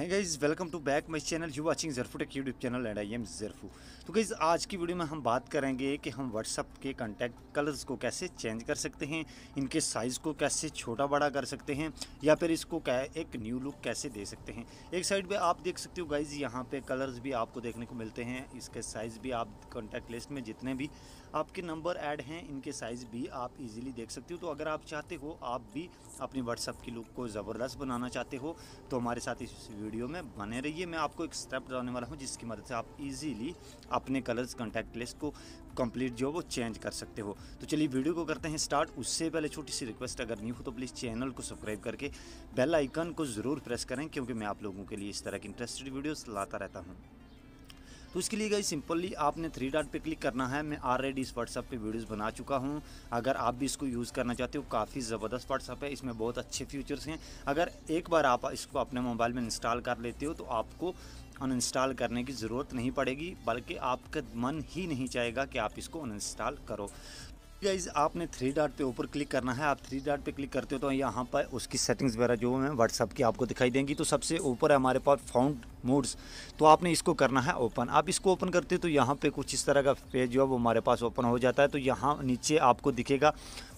है guys welcome to back my channel you watching Zarfu tech YouTube channel and I am Zarfu तो guys आज की video में हम बात करेंगे कि हम व्हाट्सअप के कॉन्टैक्ट कलर्स को कैसे चेंज कर सकते हैं इनके साइज़ को कैसे छोटा बड़ा कर सकते हैं या फिर इसको क्या एक न्यू लुक कैसे दे सकते हैं एक साइड पर आप देख सकते हो गाइज़ यहाँ पर कलर्स भी आपको देखने को मिलते हैं इसके साइज़ भी आप कॉन्टैक्ट लिस्ट में जितने भी आपके नंबर ऐड हैं इनके साइज़ भी आप इजीली देख सकते हो तो अगर आप चाहते हो आप भी अपनी व्हाट्सअप की लुक को ज़बरदस्त बनाना चाहते हो तो हमारे साथ इस वीडियो वीडियो में बने रहिए मैं आपको एक स्टेप बताने वाला हूँ जिसकी मदद से आप इजीली अपने कलर्स कॉन्टैक्ट लिस्ट को कंप्लीट जो वो चेंज कर सकते हो तो चलिए वीडियो को करते हैं स्टार्ट उससे पहले छोटी सी रिक्वेस्ट अगर न्यू हो तो प्लीज़ चैनल को सब्सक्राइब करके बेल आइकन को ज़रूर प्रेस करें क्योंकि मैं आप लोगों के लिए इस तरह की इंटरेस्टेड वीडियोज लाता रहता हूँ तो इसके लिए गई सिंपली आपने थ्री डॉट पे क्लिक करना है मैं ऑलरेडी इस व्हाट्सअप पे वीडियोस बना चुका हूँ अगर आप भी इसको यूज़ करना चाहते हो काफ़ी ज़बरदस्त व्हाट्सअप है इसमें बहुत अच्छे फीचर्स हैं अगर एक बार आप इसको अपने मोबाइल में इंस्टॉल कर लेते हो तो आपको अनइंस्टॉल करने की ज़रूरत नहीं पड़ेगी बल्कि आपका मन ही नहीं चाहेगा कि आप इसको अनइंस्टॉल करो गाइज आपने थ्री डॉट पे ऊपर क्लिक करना है आप थ्री डॉट पे क्लिक करते हो तो यहाँ पर उसकी सेटिंग्स वगैरह जो है व्हाट्सअप की आपको दिखाई देंगी तो सबसे ऊपर है हमारे पास फाउंड मोड्स तो आपने इसको करना है ओपन आप इसको ओपन करते हो तो यहाँ पे कुछ इस तरह का पेज जो है वो हमारे पास ओपन हो जाता है तो यहाँ नीचे आपको दिखेगा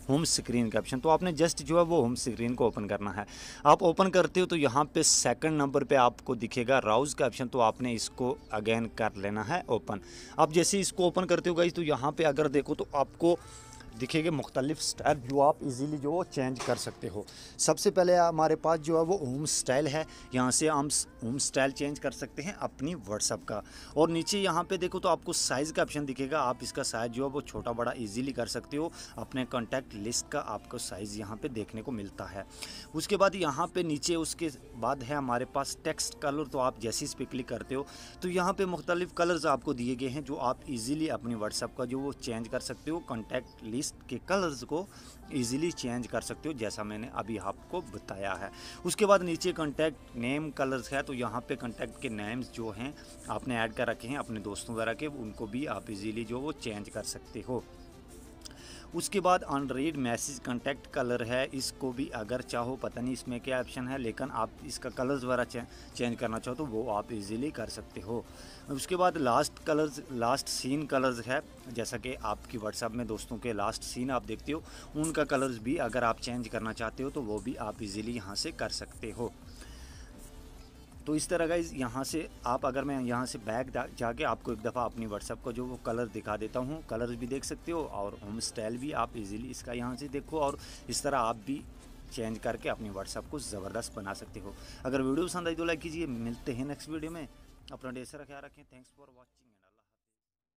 होम स्क्रीन का ऑप्शन तो आपने जस्ट जो है वो होम स्क्रीन को ओपन करना है आप ओपन करते हो तो यहाँ पे सेकंड नंबर पे आपको दिखेगा राउज का ऑप्शन तो आपने इसको अगेन कर लेना है ओपन आप जैसे इसको ओपन करते हो गाइज तो यहाँ पे अगर देखो तो आपको दिखेगा मुख्तलिफ स्टाइल जो आप इजीली जो चेंज कर सकते हो सबसे पहले हमारे पास जो है वो होम स्टाइल है यहाँ से हम होम स्टाइल चेंज कर सकते हैं अपनी व्हाट्सअप का और नीचे यहाँ पे देखो तो आपको साइज़ का ऑप्शन दिखेगा आप इसका साइज़ जो है वो छोटा बड़ा ईजिली कर सकते हो अपने कॉन्टैक्ट लिस्ट का आपको साइज़ यहाँ पर देखने को मिलता है उसके बाद यहाँ पर नीचे उसके बाद है हमारे पास टेक्स्ट कलर तो आप जैसे इस पर क्लिक करते हो तो यहाँ पर मुख्तलिफ कलर्स आपको दिए गए हैं जो आप ईजिली अपनी व्हाट्सअप का जो वो चेंज कर सकते हो कॉन्टैक्ट लिस्ट इसके कलर्स को ईजिली चेंज कर सकते हो जैसा मैंने अभी आपको बताया है उसके बाद नीचे कंटैक्ट नेम कलर्स है तो यहाँ पे कंटैक्ट के नेम्स जो हैं आपने ऐड कर रखे हैं अपने दोस्तों द्वारा के उनको भी आप इजीली जो वो चेंज कर सकते हो उसके बाद अनरीड मैसेज कंटेक्ट कलर है इसको भी अगर चाहो पता नहीं इसमें क्या ऑप्शन है लेकिन आप इसका कलर्स वगैरह चेंज करना चाहो तो वो आप इजीली कर सकते हो उसके बाद last colours last seen colours है जैसा कि आपकी व्हाट्सअप में दोस्तों के लास्ट सीन आप देखते हो उनका कलर्स भी अगर आप चेंज करना चाहते हो तो वो भी आप इजीली यहाँ से कर सकते हो तो इस तरह का यहाँ से आप अगर मैं यहाँ से बैग जाके आपको एक दफ़ा अपनी व्हाट्सअप का जो वो कलर दिखा देता हूँ कलर भी देख सकते हो और होम स्टाइल भी आप इजीली इसका यहाँ से देखो और इस तरह आप भी चेंज करके अपनी व्हाट्सअप को ज़बरदस्त बना सकते हो अगर वीडियो पसंद आई तो लाइक कीजिए मिलते हैं नेक्स्ट वीडियो में अपना डेसरा ख्याल रखें थैंक्स फॉर वॉचिंग